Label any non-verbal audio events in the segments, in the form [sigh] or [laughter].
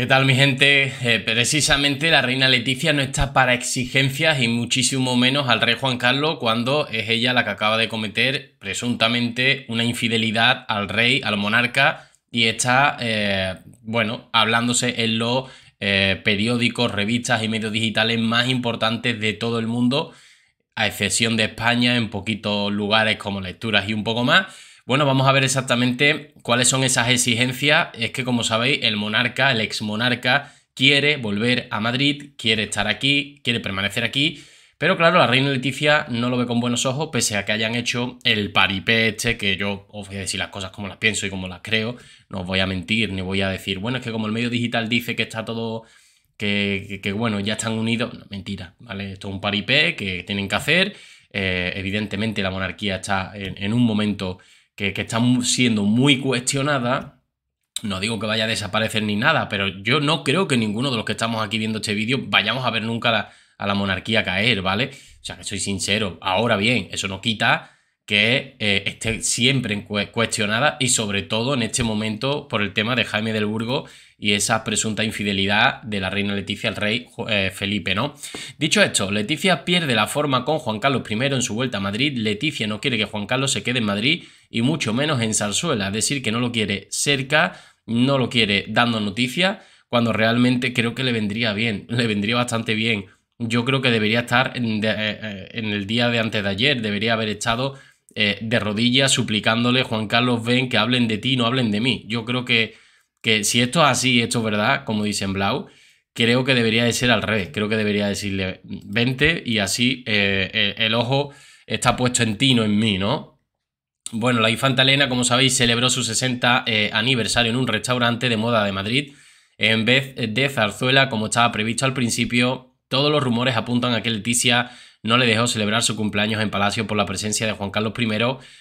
¿Qué tal mi gente? Eh, precisamente la reina Leticia no está para exigencias y muchísimo menos al rey Juan Carlos cuando es ella la que acaba de cometer presuntamente una infidelidad al rey, al monarca y está, eh, bueno, hablándose en los eh, periódicos, revistas y medios digitales más importantes de todo el mundo, a excepción de España, en poquitos lugares como lecturas y un poco más. Bueno, vamos a ver exactamente cuáles son esas exigencias. Es que, como sabéis, el monarca, el ex monarca, quiere volver a Madrid, quiere estar aquí, quiere permanecer aquí. Pero claro, la reina Leticia no lo ve con buenos ojos, pese a que hayan hecho el paripé este, que yo os voy a decir las cosas como las pienso y como las creo, no os voy a mentir, ni voy a decir, bueno, es que como el medio digital dice que está todo, que, bueno, ya están unidos, mentira, ¿vale? Esto es un paripé que tienen que hacer, eh, evidentemente la monarquía está en un momento que, está siendo muy cuestionada. No digo que vaya a desaparecer ni nada, pero yo no creo que ninguno de los que estamos aquí viendo este vídeo vayamos a ver nunca a la monarquía caer, ¿vale? O sea, que soy sincero. Ahora bien, eso no quita que eh, esté siempre cuestionada y sobre todo en este momento por el tema de Jaime del Burgo y esa presunta infidelidad de la reina Leticia al rey eh, Felipe, ¿no? Dicho esto, Leticia pierde la forma con Juan Carlos I en su vuelta a Madrid, Leticia no quiere que Juan Carlos se quede en Madrid y mucho menos en Zarzuela, es decir, que no lo quiere cerca, no lo quiere dando noticia cuando realmente creo que le vendría bien, le vendría bastante bien. Yo creo que debería estar en, eh, en el día de antes de ayer, debería haber estado eh, de rodillas suplicándole, Juan Carlos, ven, que hablen de ti, no hablen de mí. Yo creo que, que si esto es así, esto es verdad, como dicen Blau, creo que debería de ser al revés. Creo que debería decirle, vente y así eh, el, ojo está puesto en ti, no en mí, ¿no? Bueno, la infanta Elena, como sabéis, celebró su 60 eh, aniversario en un restaurante de moda de Madrid. En vez de zarzuela, como estaba previsto al principio, todos los rumores apuntan a que Leticia no le dejó celebrar su cumpleaños en Palacio por la presencia de Juan Carlos I,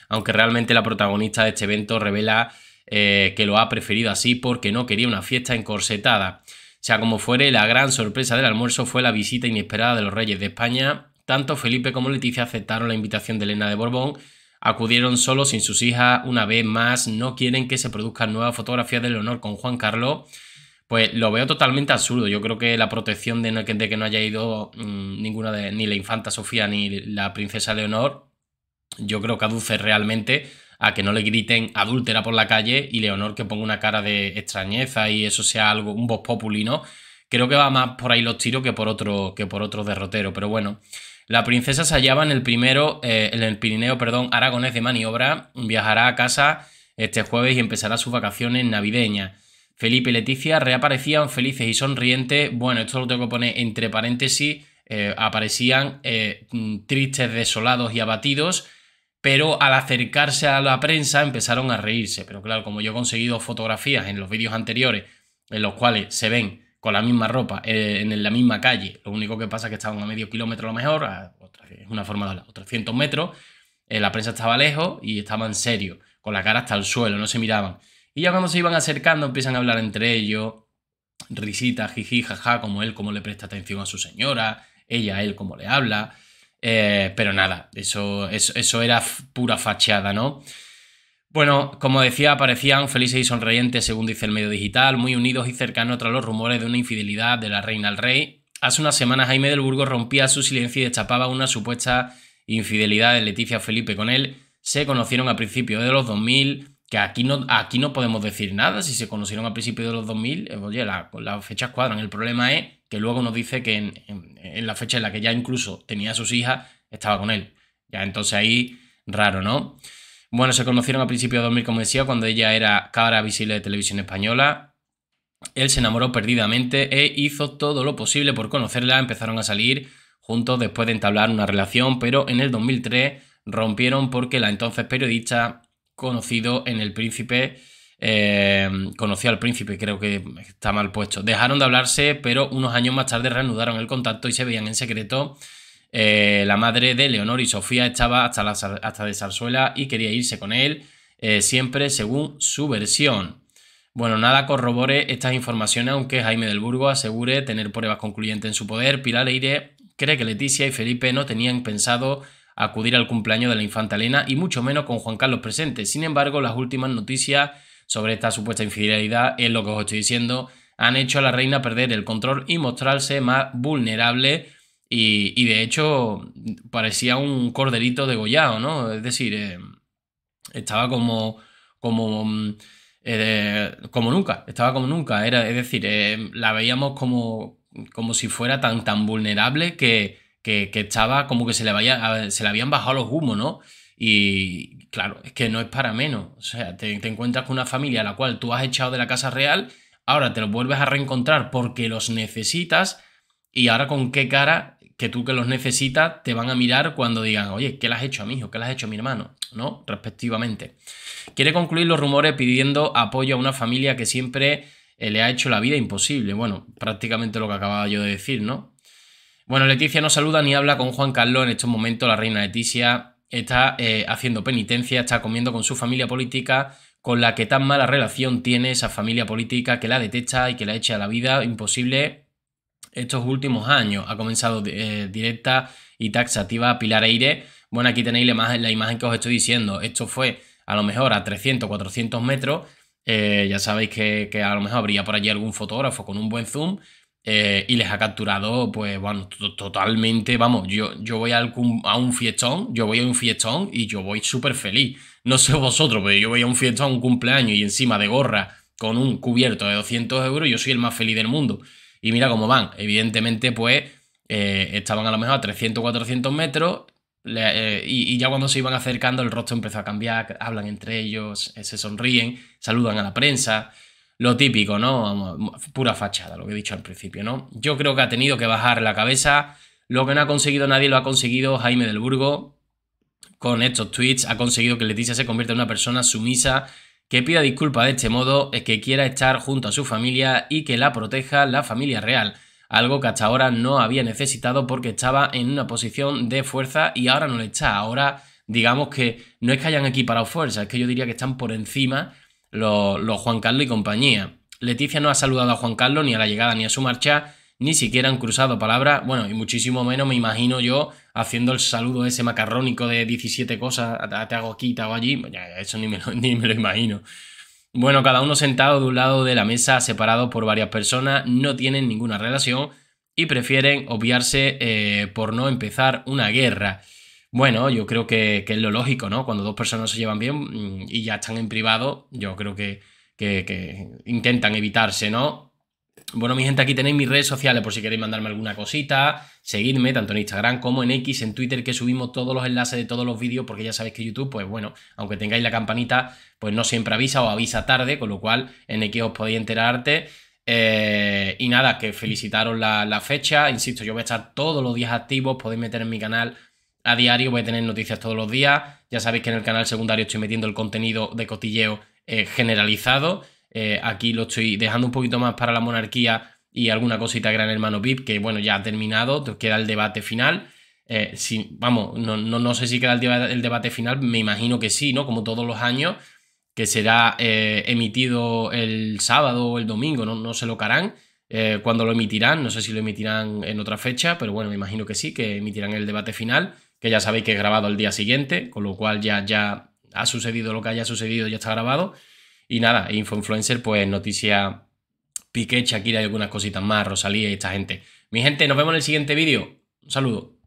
aunque realmente la protagonista de este evento revela eh, que lo ha preferido así porque no quería una fiesta encorsetada. Sea como fuere, la gran sorpresa del almuerzo fue la visita inesperada de los reyes de España. Tanto Felipe como Leticia aceptaron la invitación de Elena de Borbón, acudieron solo, sin sus hijas, una vez más no quieren que se produzcan nuevas fotografías del honor con Juan Carlos pues lo veo totalmente absurdo. Yo creo que la protección de, que no haya ido mm, ninguna de, ni la infanta Sofía ni la princesa Leonor, yo creo que aduce realmente a que no le griten adúltera por la calle y Leonor que ponga una cara de extrañeza y eso sea algo, un voz populino. Creo que va más por ahí los tiros que por otro, que por otro derrotero, pero bueno. La princesa se hallaba en el primero, eh, en el Pirineo, perdón, Aragonés de maniobra, viajará a casa este jueves y empezará sus vacaciones navideñas. Felipe y Leticia reaparecían felices y sonrientes. Bueno, esto lo tengo que poner entre paréntesis. Eh, aparecían eh, mm, tristes, desolados y abatidos, pero al acercarse a la prensa empezaron a reírse. Pero claro, como yo he conseguido fotografías en los vídeos anteriores en los cuales se ven con la misma ropa eh, en la misma calle, lo único que pasa es que estaban a medio kilómetro a lo mejor, es una forma de hablar, 300 metros, la prensa estaba lejos y estaban serios, con la cara hasta el suelo, no se miraban. Y ya cuando se iban acercando empiezan a hablar entre ellos, risita, jiji, jaja, como él, cómo le presta atención a su señora, ella, él, cómo le habla. Eh, pero nada, eso, eso, era pura fachada, ¿no? Bueno, como decía, aparecían felices y sonrientes, según dice el medio digital, muy unidos y cercanos tras los rumores de una infidelidad de la reina al rey. Hace unas semanas Jaime del Burgo rompía su silencio y destapaba una supuesta infidelidad de Leticia Felipe con él. Se conocieron a principios de los 2000, que aquí no, aquí no podemos decir nada, si se conocieron a principio de los 2000, eh, oye, las fechas cuadran. El problema es que luego nos dice que en, la fecha en la que ya incluso tenía a sus hijas, estaba con él. Ya entonces ahí, raro, ¿no? Bueno, se conocieron a principios de 2000, como decía, cuando ella era cara visible de televisión española. Él se enamoró perdidamente e hizo todo lo posible por conocerla. Empezaron a salir juntos después de entablar una relación, pero en el 2003 rompieron porque la entonces periodista conocido en El Príncipe. Eh, conoció al príncipe, creo que está mal puesto. Dejaron de hablarse, pero unos años más tarde reanudaron el contacto y se veían en secreto. Eh, la madre de Leonor y Sofía estaba hasta, hasta de zarzuela y quería irse con él, eh, siempre según su versión. Bueno, nada corrobore estas informaciones, aunque Jaime del Burgo asegure tener pruebas concluyentes en su poder. Pilar Leire cree que Leticia y Felipe no tenían pensado acudir al cumpleaños de la infanta Elena y mucho menos con Juan Carlos presente. Sin embargo, las últimas noticias sobre esta supuesta infidelidad, es lo que os estoy diciendo, han hecho a la reina perder el control y mostrarse más vulnerable y, de hecho parecía un corderito degollado, ¿no? Es decir, eh, estaba como... como mm, eh, como nunca, estaba como nunca, era, es decir, eh, la veíamos como, como si fuera tan, tan vulnerable que, que, estaba como que se le, vaya, se le habían bajado los humos, ¿no? Y claro, es que no es para menos. O sea, te, te encuentras con una familia a la cual tú has echado de la casa real, ahora te los vuelves a reencontrar porque los necesitas y ahora con qué cara que tú que los necesitas te van a mirar cuando digan, oye, ¿qué le has hecho a mi hijo? ¿Qué le has hecho a mi hermano? ¿No? Respectivamente. Quiere concluir los rumores pidiendo apoyo a una familia que siempre eh, le ha hecho la vida imposible. Bueno, prácticamente lo que acababa yo de decir, ¿no? Bueno, Leticia no saluda ni habla con Juan Carlos en estos momentos. La reina Leticia está eh, haciendo penitencia, está comiendo con su familia política, con la que tan mala relación tiene esa familia política que la detesta y que la echa a la vida imposible estos últimos años. Ha comenzado eh, directa y taxativa Pilar aire. Bueno, aquí tenéis la imagen, que os estoy diciendo. Esto fue a lo mejor a 300, 400 metros. Eh, ya sabéis que, que, a lo mejor habría por allí algún fotógrafo con un buen zoom eh, y les ha capturado, pues, bueno, totalmente, vamos, yo, yo voy a, un fiestón, yo voy a un fiestón y yo voy súper feliz. No sé vosotros, pero yo voy a un fiestón, un cumpleaños y encima de gorra con un cubierto de 200 euros, yo soy el más feliz del mundo. Y mira cómo van, evidentemente, pues, eh, estaban a lo mejor a 300, 400 metros, eh, y, ya cuando se iban acercando el rostro empezó a cambiar, hablan entre ellos, se sonríen, saludan a la prensa lo típico, ¿no? Pura fachada, lo que he dicho al principio, ¿no? Yo creo que ha tenido que bajar la cabeza. Lo que no ha conseguido nadie lo ha conseguido Jaime del Burgo. Con estos tweets ha conseguido que Leticia se convierta en una persona sumisa que pida disculpas de este modo, es que quiera estar junto a su familia y que la proteja la familia real. Algo que hasta ahora no había necesitado porque estaba en una posición de fuerza y ahora no le está. Ahora digamos que no es que hayan equiparado fuerza, es que yo diría que están por encima los lo Juan Carlos y compañía. Leticia no ha saludado a Juan Carlos ni a la llegada ni a su marcha, ni siquiera han cruzado palabras, bueno, y muchísimo menos me imagino yo haciendo el saludo ese macarrónico de 17 cosas, ah, te hago aquí, te hago allí, pues eso ni me lo, [laughs] ni imagino. Bueno, cada uno sentado de un lado de la mesa, separado por varias personas, no tienen ninguna relación y prefieren obviarse eh, por no empezar una guerra. Bueno, yo creo que, es lo lógico, ¿no? Cuando dos personas se llevan bien mm, y ya están en privado, yo creo que, que, intentan evitarse, ¿no? Bueno, mi gente, aquí tenéis mis redes sociales por si queréis mandarme alguna cosita, seguirme tanto en Instagram como en X, en Twitter, que subimos todos los enlaces de todos los vídeos, porque ya sabéis que YouTube, pues bueno, aunque tengáis la campanita, pues no siempre avisa o avisa tarde, con lo cual en X os podéis enterarte. Eh, y nada, que felicitaros la, la, fecha. Insisto, yo voy a estar todos los días activos. Podéis meter en mi canal a diario, voy a tener noticias todos los días. Ya sabéis que en el canal secundario estoy metiendo el contenido de cotilleo eh, generalizado. Eh, aquí lo estoy dejando un poquito más para la monarquía y alguna cosita Gran Hermano VIP, que bueno, ya ha terminado, queda el debate final. Eh, si, vamos, no, sé si queda el debate, final, me imagino que sí, ¿no? Como todos los años, que será emitido el sábado o el domingo, no, no se lo carán. cuando lo emitirán, no sé si lo emitirán en otra fecha, pero bueno, me imagino que sí, que emitirán el debate final que ya sabéis que he grabado el día siguiente, con lo cual ya, ya ha sucedido lo que haya sucedido, ya está grabado. Y nada, Info Influencer, pues noticia piquecha, aquí hay algunas cositas más, Rosalía y esta gente. Mi gente, nos vemos en el siguiente vídeo. Un saludo.